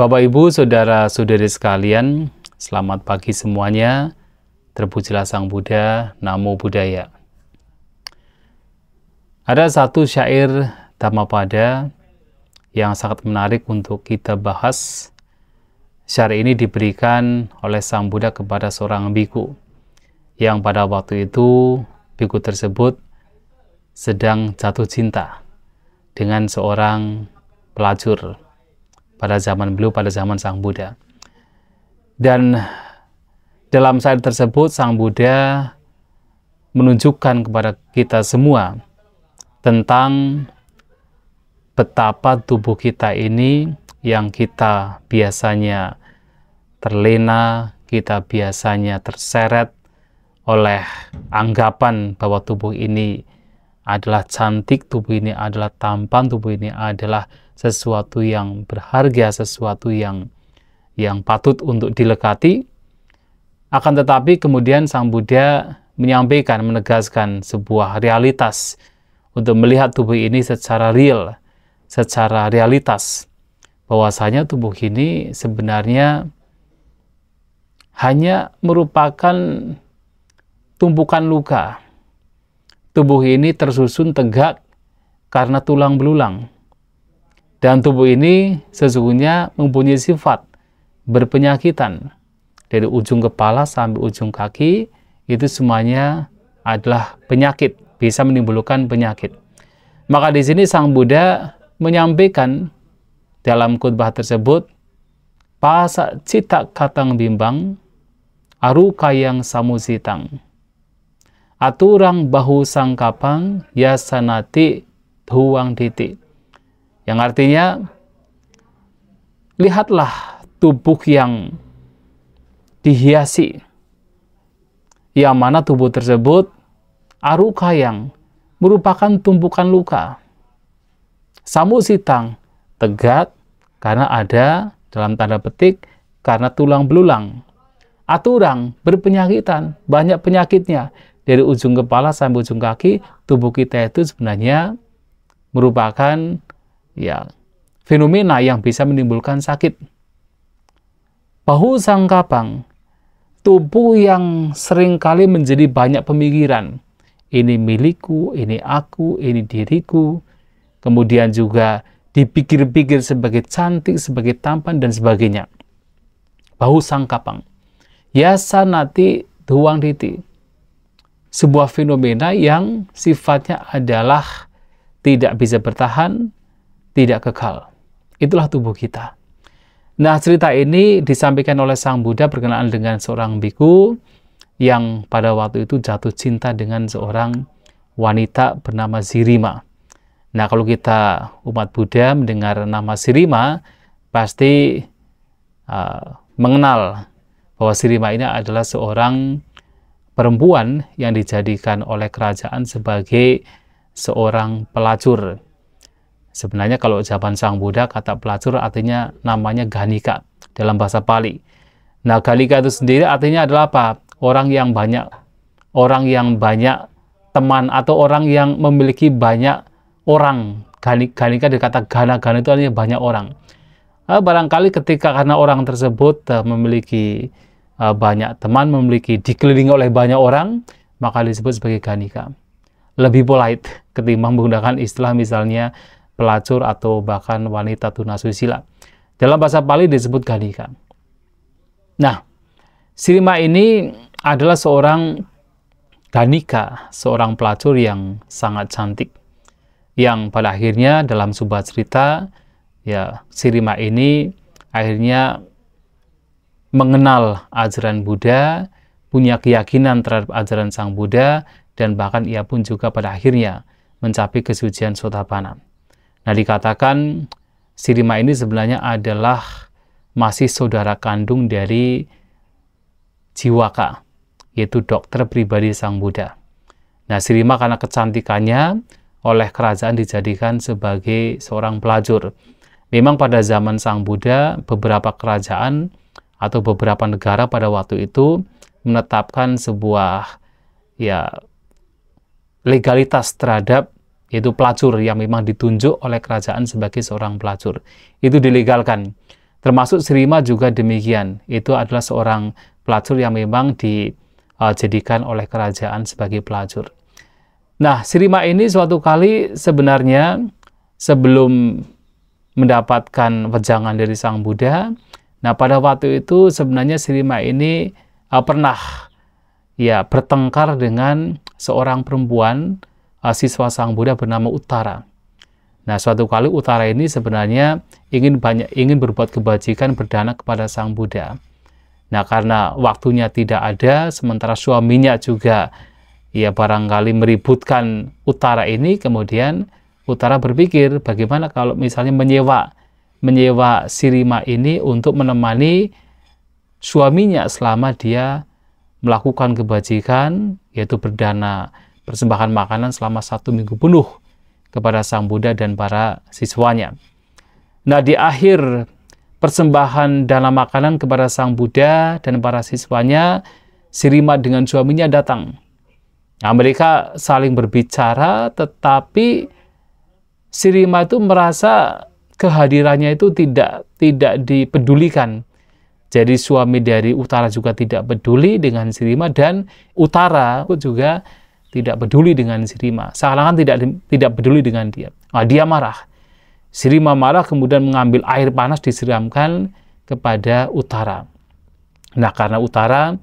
Bapak, Ibu, Saudara-saudari sekalian, selamat pagi semuanya. Terpujilah Sang Buddha, Namo Buddhaya. Ada satu syair Dhammapada yang sangat menarik untuk kita bahas. Syair ini diberikan oleh Sang Buddha kepada seorang biku yang pada waktu itu biku tersebut sedang jatuh cinta dengan seorang pelacur pada zaman beliau, pada zaman Sang Buddha. Dan dalam saat tersebut, Sang Buddha menunjukkan kepada kita semua tentang betapa tubuh kita ini yang kita biasanya terlena, kita biasanya terseret oleh anggapan bahwa tubuh ini adalah cantik, tubuh ini adalah tampan, tubuh ini adalah sesuatu yang berharga, sesuatu yang yang patut untuk dilekati. Akan tetapi kemudian Sang Buddha menyampaikan, menegaskan sebuah realitas untuk melihat tubuh ini secara real, secara realitas. Bahwasanya tubuh ini sebenarnya hanya merupakan tumpukan luka. Tubuh ini tersusun tegak karena tulang belulang dan tubuh ini sesungguhnya mempunyai sifat berpenyakitan. Dari ujung kepala sampai ujung kaki, itu semuanya adalah penyakit, bisa menimbulkan penyakit. Maka di sini Sang Buddha menyampaikan dalam khutbah tersebut, Pasa cita katang bimbang, aru kayang samusitang. Aturang bahu sangkapang, yasanati huang titik yang artinya, lihatlah tubuh yang dihiasi. Yang mana tubuh tersebut aruka yang merupakan tumpukan luka. Samusitang tegak karena ada dalam tanda petik karena tulang belulang. Aturang berpenyakitan, banyak penyakitnya. Dari ujung kepala sampai ujung kaki, tubuh kita itu sebenarnya merupakan ya fenomena yang bisa menimbulkan sakit. Bahu sangkapang, tubuh yang seringkali menjadi banyak pemikiran. Ini milikku, ini aku, ini diriku. Kemudian juga dipikir-pikir sebagai cantik, sebagai tampan, dan sebagainya. Bahu sangkapang. Yasa nati tuang diti. Sebuah fenomena yang sifatnya adalah tidak bisa bertahan, tidak kekal. Itulah tubuh kita. Nah, cerita ini disampaikan oleh Sang Buddha berkenaan dengan seorang biku yang pada waktu itu jatuh cinta dengan seorang wanita bernama Zirima. Nah, kalau kita umat Buddha mendengar nama Sirima, pasti uh, mengenal bahwa Sirima ini adalah seorang perempuan yang dijadikan oleh kerajaan sebagai seorang pelacur. Sebenarnya kalau zaman Sang Buddha, kata pelacur artinya namanya Ganika dalam bahasa Pali. Nah, Ganika itu sendiri artinya adalah apa? Orang yang banyak, orang yang banyak teman atau orang yang memiliki banyak orang. Ganika dikata gana, gana itu artinya banyak orang. Nah, barangkali ketika karena orang tersebut eh, memiliki eh, banyak teman, memiliki dikelilingi oleh banyak orang, maka disebut sebagai ganika. Lebih polite ketimbang menggunakan istilah misalnya pelacur atau bahkan wanita tunasusila. Dalam bahasa Pali disebut Galika. Nah, Sirima ini adalah seorang Ganika, seorang pelacur yang sangat cantik. Yang pada akhirnya dalam sebuah cerita, ya Sirima ini akhirnya mengenal ajaran Buddha, punya keyakinan terhadap ajaran Sang Buddha, dan bahkan ia pun juga pada akhirnya mencapai kesucian sotapanam. Nah, dikatakan Sirima ini sebenarnya adalah masih saudara kandung dari Jiwaka, yaitu dokter pribadi Sang Buddha. Nah, Sirima karena kecantikannya oleh kerajaan dijadikan sebagai seorang pelacur. Memang pada zaman Sang Buddha, beberapa kerajaan atau beberapa negara pada waktu itu menetapkan sebuah ya legalitas terhadap yaitu pelacur yang memang ditunjuk oleh kerajaan sebagai seorang pelacur. Itu dilegalkan. Termasuk Srima juga demikian. Itu adalah seorang pelacur yang memang dijadikan uh, oleh kerajaan sebagai pelacur. Nah, Srima ini suatu kali sebenarnya sebelum mendapatkan wejangan dari Sang Buddha, nah pada waktu itu sebenarnya Srima ini uh, pernah ya bertengkar dengan seorang perempuan Ah, siswa Sang Buddha bernama Utara. Nah, suatu kali Utara ini sebenarnya ingin banyak ingin berbuat kebajikan berdana kepada Sang Buddha. Nah, karena waktunya tidak ada, sementara suaminya juga ya barangkali meributkan Utara ini, kemudian Utara berpikir bagaimana kalau misalnya menyewa menyewa Sirima ini untuk menemani suaminya selama dia melakukan kebajikan yaitu berdana persembahan makanan selama satu minggu penuh kepada Sang Buddha dan para siswanya. Nah, di akhir persembahan dalam makanan kepada Sang Buddha dan para siswanya, Sirima dengan suaminya datang. Nah, mereka saling berbicara, tetapi Sirima itu merasa kehadirannya itu tidak tidak dipedulikan. Jadi suami dari utara juga tidak peduli dengan Sirima dan utara juga tidak peduli dengan Sirima, Sahalangan tidak tidak peduli dengan dia. Nah, dia marah. Sirima marah kemudian mengambil air panas disiramkan kepada utara. Nah, karena utara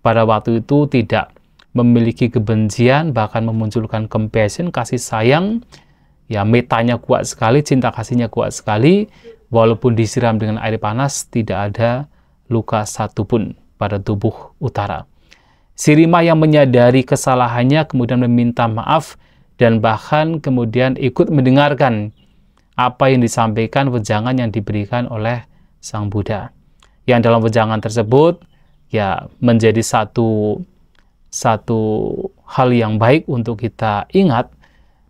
pada waktu itu tidak memiliki kebencian, bahkan memunculkan compassion, kasih sayang, ya metanya kuat sekali, cinta kasihnya kuat sekali, walaupun disiram dengan air panas, tidak ada luka satupun pada tubuh utara. Sirima yang menyadari kesalahannya kemudian meminta maaf dan bahkan kemudian ikut mendengarkan apa yang disampaikan wejangan yang diberikan oleh Sang Buddha. Yang dalam wejangan tersebut ya menjadi satu satu hal yang baik untuk kita ingat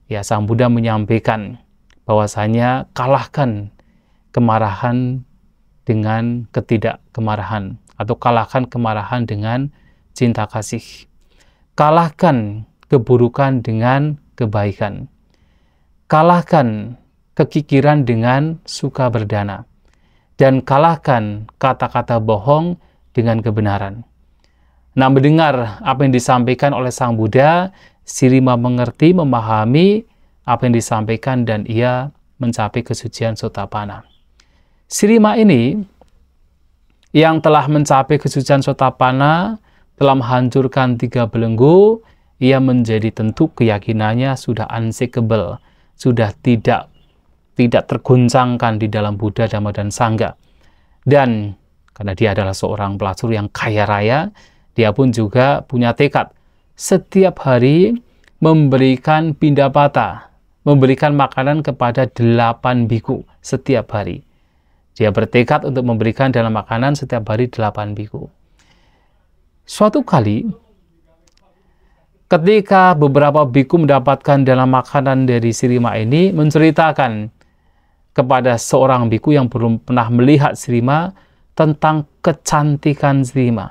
ya Sang Buddha menyampaikan bahwasanya kalahkan kemarahan dengan ketidakkemarahan atau kalahkan kemarahan dengan cinta kasih. Kalahkan keburukan dengan kebaikan. Kalahkan kekikiran dengan suka berdana. Dan kalahkan kata-kata bohong dengan kebenaran. Nah, mendengar apa yang disampaikan oleh Sang Buddha, Sirima mengerti, memahami apa yang disampaikan dan ia mencapai kesucian sotapana. Sirima ini yang telah mencapai kesucian sotapana telah menghancurkan tiga belenggu, ia menjadi tentu keyakinannya sudah unshakable, sudah tidak tidak terguncangkan di dalam Buddha, Dhamma, dan Sangha. Dan karena dia adalah seorang pelacur yang kaya raya, dia pun juga punya tekad setiap hari memberikan pindah patah, memberikan makanan kepada delapan biku setiap hari. Dia bertekad untuk memberikan dalam makanan setiap hari delapan biku. Suatu kali, ketika beberapa biku mendapatkan dalam makanan dari Sirima ini, menceritakan kepada seorang biku yang belum pernah melihat Sirima tentang kecantikan Sirima.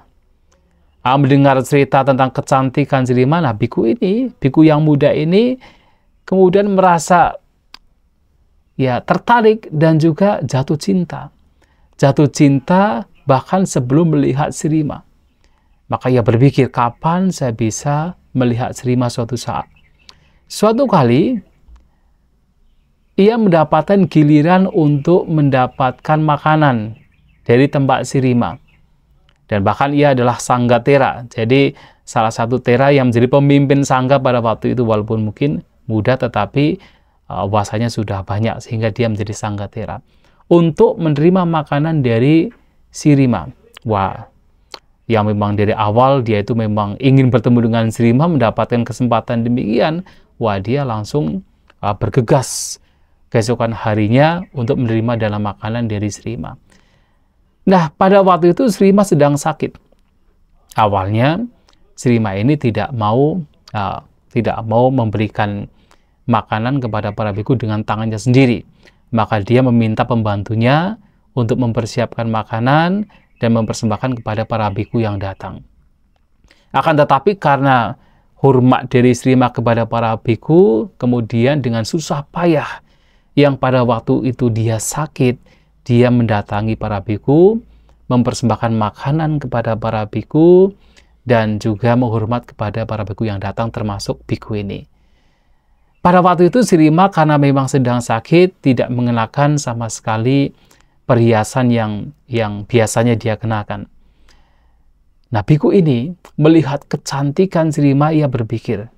Ah, mendengar cerita tentang kecantikan Sirima, nah biku ini, biku yang muda ini, kemudian merasa ya tertarik dan juga jatuh cinta. Jatuh cinta bahkan sebelum melihat Sirima. Maka ia berpikir, kapan saya bisa melihat Srima suatu saat? Suatu kali, ia mendapatkan giliran untuk mendapatkan makanan dari tempat Sirima. Dan bahkan ia adalah sangga tera. Jadi salah satu tera yang menjadi pemimpin sangga pada waktu itu walaupun mungkin muda tetapi uh, sudah banyak sehingga dia menjadi sangga tera. Untuk menerima makanan dari Sirima. Wah, yang memang dari awal dia itu memang ingin bertemu dengan Sri Mah mendapatkan kesempatan demikian, wah dia langsung uh, bergegas keesokan harinya untuk menerima dalam makanan dari Sri Ma. Nah, pada waktu itu Sri Ma sedang sakit. Awalnya Sri Ma ini tidak mau uh, tidak mau memberikan makanan kepada para biku dengan tangannya sendiri. Maka dia meminta pembantunya untuk mempersiapkan makanan dan mempersembahkan kepada para biku yang datang. Akan tetapi karena hormat dari Sri kepada para biku, kemudian dengan susah payah yang pada waktu itu dia sakit, dia mendatangi para biku, mempersembahkan makanan kepada para biku, dan juga menghormat kepada para biku yang datang termasuk biku ini. Pada waktu itu Sirima karena memang sedang sakit, tidak mengenakan sama sekali perhiasan yang yang biasanya dia kenakan. Nah, biku ini melihat kecantikan Sirima ia berpikir,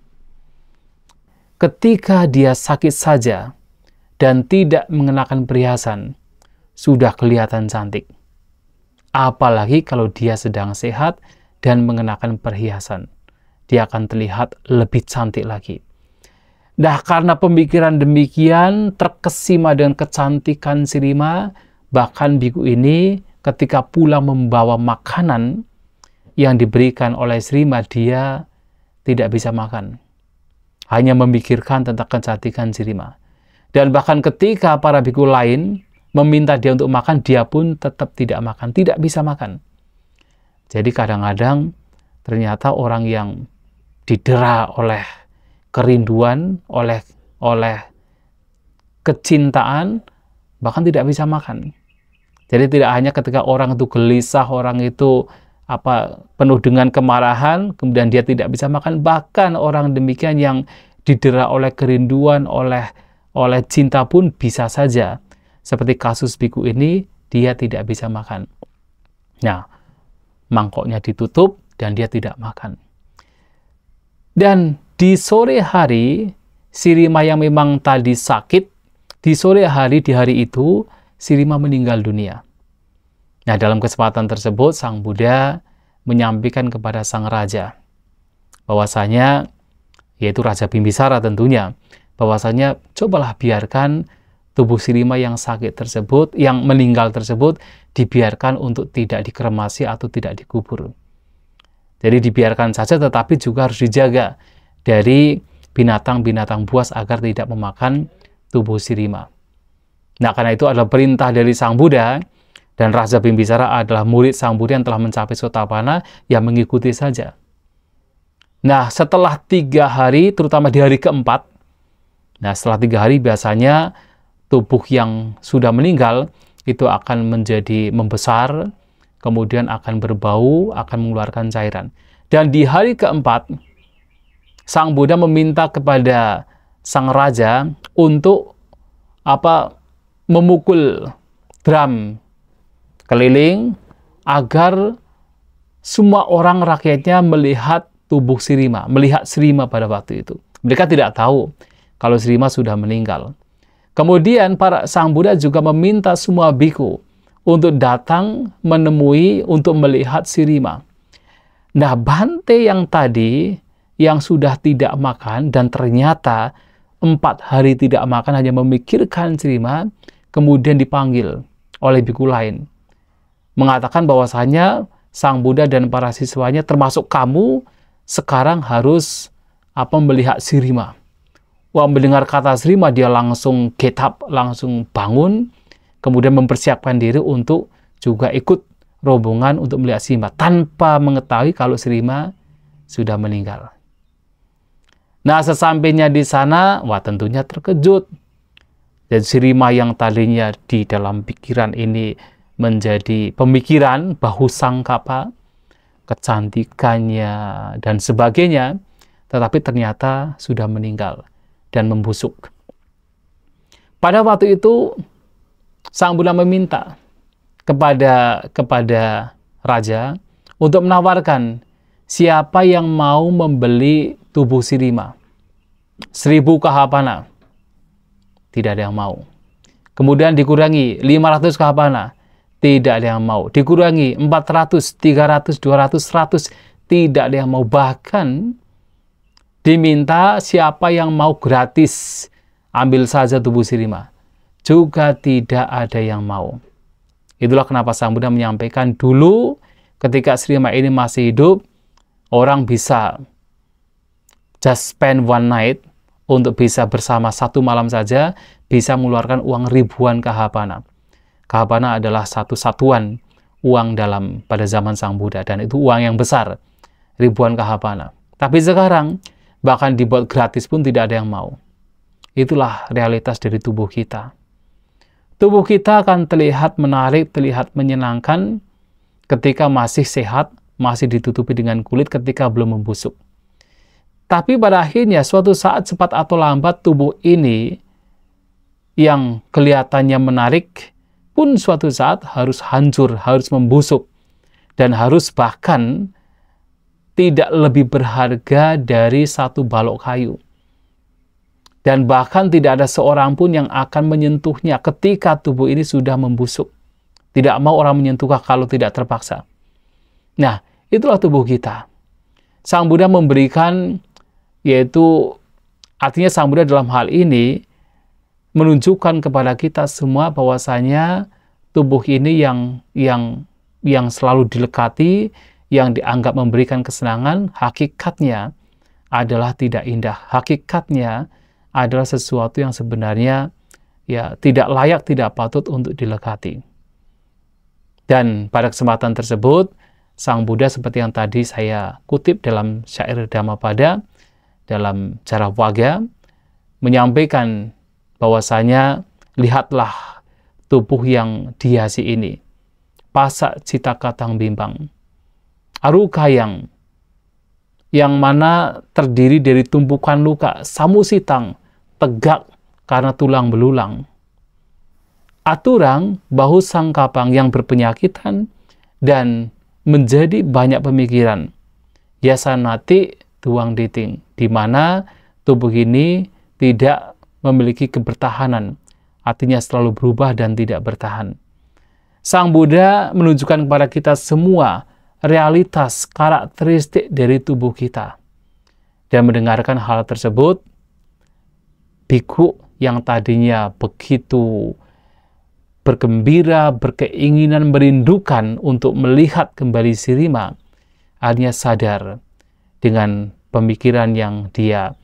ketika dia sakit saja dan tidak mengenakan perhiasan, sudah kelihatan cantik. Apalagi kalau dia sedang sehat dan mengenakan perhiasan, dia akan terlihat lebih cantik lagi. Nah, karena pemikiran demikian terkesima dengan kecantikan Sirima, Bahkan biku ini ketika pulang membawa makanan yang diberikan oleh Sri Madhya tidak bisa makan. Hanya memikirkan tentang kecantikan Sri Sirima. Dan bahkan ketika para biku lain meminta dia untuk makan, dia pun tetap tidak makan, tidak bisa makan. Jadi kadang-kadang ternyata orang yang didera oleh kerinduan, oleh oleh kecintaan, bahkan tidak bisa makan. Jadi tidak hanya ketika orang itu gelisah, orang itu apa penuh dengan kemarahan, kemudian dia tidak bisa makan, bahkan orang demikian yang didera oleh kerinduan, oleh oleh cinta pun bisa saja. Seperti kasus biku ini, dia tidak bisa makan. Nah, mangkoknya ditutup dan dia tidak makan. Dan di sore hari, Sirima yang memang tadi sakit, di sore hari di hari itu, Sirima meninggal dunia. Nah, dalam kesempatan tersebut, Sang Buddha menyampaikan kepada Sang Raja bahwasanya, yaitu Raja Bimbisara tentunya, bahwasanya cobalah biarkan tubuh Sirima yang sakit tersebut, yang meninggal tersebut, dibiarkan untuk tidak dikremasi atau tidak dikubur. Jadi dibiarkan saja tetapi juga harus dijaga dari binatang-binatang buas agar tidak memakan tubuh Sirima. Nah, karena itu adalah perintah dari Sang Buddha dan Raja Bimbisara adalah murid Sang Buddha yang telah mencapai Sotapana yang mengikuti saja. Nah, setelah tiga hari, terutama di hari keempat, nah setelah tiga hari biasanya tubuh yang sudah meninggal itu akan menjadi membesar, kemudian akan berbau, akan mengeluarkan cairan. Dan di hari keempat, Sang Buddha meminta kepada sang raja untuk apa memukul drum keliling agar semua orang rakyatnya melihat tubuh Sirima, melihat Sirima pada waktu itu. Mereka tidak tahu kalau Sirima sudah meninggal. Kemudian para sang Buddha juga meminta semua biku untuk datang menemui untuk melihat Sirima. Nah, Bante yang tadi yang sudah tidak makan dan ternyata empat hari tidak makan hanya memikirkan Sirima, kemudian dipanggil oleh biku lain mengatakan bahwasanya Sang Buddha dan para siswanya termasuk kamu sekarang harus apa ah, melihat Sirima. Wah mendengar kata Sirima dia langsung get langsung bangun, kemudian mempersiapkan diri untuk juga ikut rombongan untuk melihat Sirima tanpa mengetahui kalau Sirima sudah meninggal. Nah sesampainya di sana, wah tentunya terkejut. Dan Sirima yang tadinya di dalam pikiran ini menjadi pemikiran, bahu sangkapa, kecantikannya, dan sebagainya, tetapi ternyata sudah meninggal dan membusuk. Pada waktu itu, Sang Buddha meminta kepada kepada raja untuk menawarkan siapa yang mau membeli tubuh Sirima. Seribu kahapana. Tidak ada yang mau. Kemudian dikurangi 500 kahapana tidak ada yang mau. Dikurangi 400, 300, 200, 100, tidak ada yang mau. Bahkan diminta siapa yang mau gratis, ambil saja tubuh sirima. Juga tidak ada yang mau. Itulah kenapa Sang Buddha menyampaikan dulu ketika Sirima ini masih hidup, orang bisa just spend one night untuk bisa bersama satu malam saja bisa mengeluarkan uang ribuan kahabana. Kahapana adalah satu satuan uang dalam pada zaman Sang Buddha dan itu uang yang besar, ribuan kahapana. Tapi sekarang bahkan dibuat gratis pun tidak ada yang mau. Itulah realitas dari tubuh kita. Tubuh kita akan terlihat menarik, terlihat menyenangkan ketika masih sehat, masih ditutupi dengan kulit ketika belum membusuk. Tapi pada akhirnya suatu saat cepat atau lambat tubuh ini yang kelihatannya menarik pun suatu saat harus hancur, harus membusuk, dan harus bahkan tidak lebih berharga dari satu balok kayu. Dan bahkan tidak ada seorang pun yang akan menyentuhnya ketika tubuh ini sudah membusuk. Tidak mau orang menyentuhkah kalau tidak terpaksa. Nah, itulah tubuh kita. Sang Buddha memberikan, yaitu artinya Sang Buddha dalam hal ini menunjukkan kepada kita semua bahwasanya tubuh ini yang yang yang selalu dilekati, yang dianggap memberikan kesenangan, hakikatnya adalah tidak indah. Hakikatnya adalah sesuatu yang sebenarnya ya tidak layak, tidak patut untuk dilekati. Dan pada kesempatan tersebut, Sang Buddha seperti yang tadi saya kutip dalam syair Dhammapada, dalam cara waga, menyampaikan bahwasanya lihatlah tubuh yang dihiasi ini. Pasak cita katang bimbang. aruka yang mana terdiri dari tumpukan luka samusitang tegak karena tulang belulang. Aturang bahu sang kapang yang berpenyakitan dan menjadi banyak pemikiran. Yasanati tuang diting, di mana tubuh ini tidak memiliki kebertahanan, artinya selalu berubah dan tidak bertahan. Sang Buddha menunjukkan kepada kita semua realitas karakteristik dari tubuh kita. Dan mendengarkan hal tersebut, biku yang tadinya begitu bergembira, berkeinginan, merindukan untuk melihat kembali Sirima, akhirnya sadar dengan pemikiran yang dia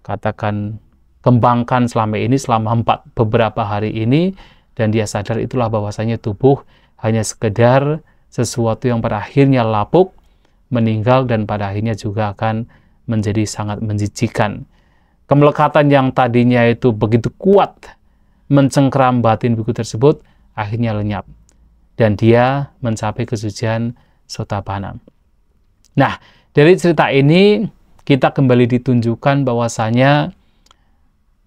katakan kembangkan selama ini selama empat beberapa hari ini dan dia sadar itulah bahwasanya tubuh hanya sekedar sesuatu yang pada akhirnya lapuk meninggal dan pada akhirnya juga akan menjadi sangat menjijikan kemelekatan yang tadinya itu begitu kuat mencengkram batin buku tersebut akhirnya lenyap dan dia mencapai kesucian sota sotapana. Nah, dari cerita ini kita kembali ditunjukkan bahwasanya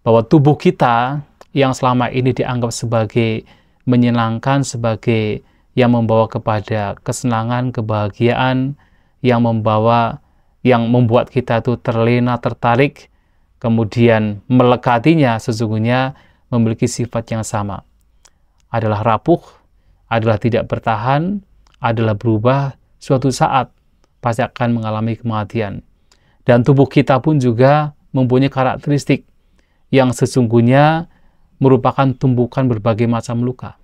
bahwa tubuh kita yang selama ini dianggap sebagai menyenangkan, sebagai yang membawa kepada kesenangan, kebahagiaan, yang membawa, yang membuat kita itu terlena, tertarik, kemudian melekatinya sesungguhnya memiliki sifat yang sama. Adalah rapuh, adalah tidak bertahan, adalah berubah, suatu saat pasti akan mengalami kematian. Dan tubuh kita pun juga mempunyai karakteristik yang sesungguhnya merupakan tumbukan berbagai macam luka.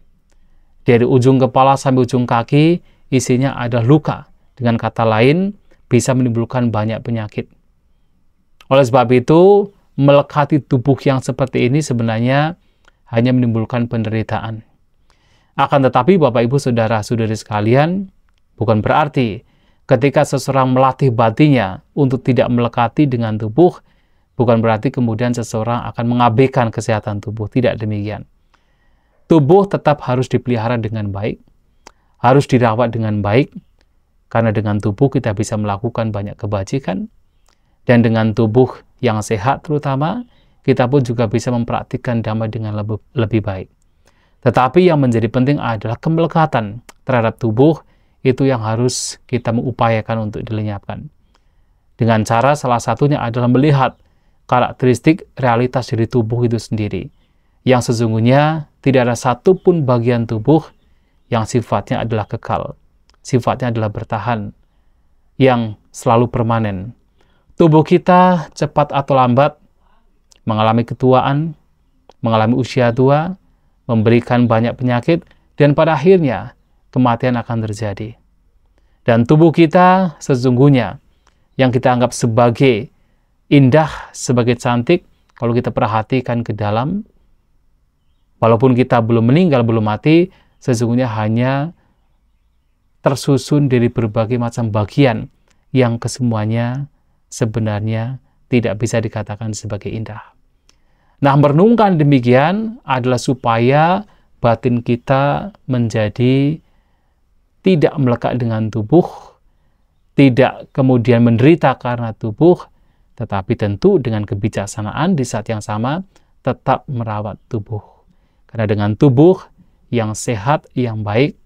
Dari ujung kepala sampai ujung kaki isinya ada luka. Dengan kata lain, bisa menimbulkan banyak penyakit. Oleh sebab itu, melekati tubuh yang seperti ini sebenarnya hanya menimbulkan penderitaan. Akan tetapi Bapak Ibu Saudara-saudari sekalian, bukan berarti ketika seseorang melatih batinya untuk tidak melekati dengan tubuh, Bukan berarti kemudian seseorang akan mengabaikan kesehatan tubuh, tidak demikian. Tubuh tetap harus dipelihara dengan baik, harus dirawat dengan baik, karena dengan tubuh kita bisa melakukan banyak kebajikan, dan dengan tubuh yang sehat terutama, kita pun juga bisa mempraktikkan damai dengan lebih, lebih baik. Tetapi yang menjadi penting adalah kemelekatan terhadap tubuh, itu yang harus kita mengupayakan untuk dilenyapkan. Dengan cara salah satunya adalah melihat karakteristik realitas dari tubuh itu sendiri. Yang sesungguhnya tidak ada satupun bagian tubuh yang sifatnya adalah kekal, sifatnya adalah bertahan, yang selalu permanen. Tubuh kita cepat atau lambat mengalami ketuaan, mengalami usia tua, memberikan banyak penyakit, dan pada akhirnya kematian akan terjadi. Dan tubuh kita sesungguhnya yang kita anggap sebagai indah sebagai cantik kalau kita perhatikan ke dalam. Walaupun kita belum meninggal, belum mati, sesungguhnya hanya tersusun dari berbagai macam bagian yang kesemuanya sebenarnya tidak bisa dikatakan sebagai indah. Nah, merenungkan demikian adalah supaya batin kita menjadi tidak melekat dengan tubuh, tidak kemudian menderita karena tubuh, tetapi tentu dengan kebijaksanaan di saat yang sama tetap merawat tubuh. Karena dengan tubuh yang sehat, yang baik,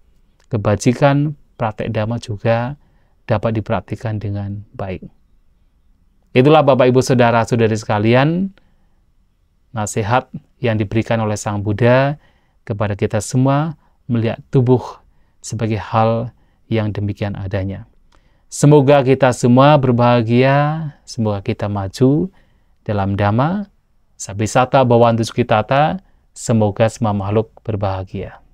kebajikan praktek dhamma juga dapat diperhatikan dengan baik. Itulah Bapak Ibu Saudara Saudari sekalian, nasihat yang diberikan oleh Sang Buddha kepada kita semua melihat tubuh sebagai hal yang demikian adanya. Semoga kita semua berbahagia, semoga kita maju dalam dhamma. Sabisata bawantu ta, semoga semua makhluk berbahagia.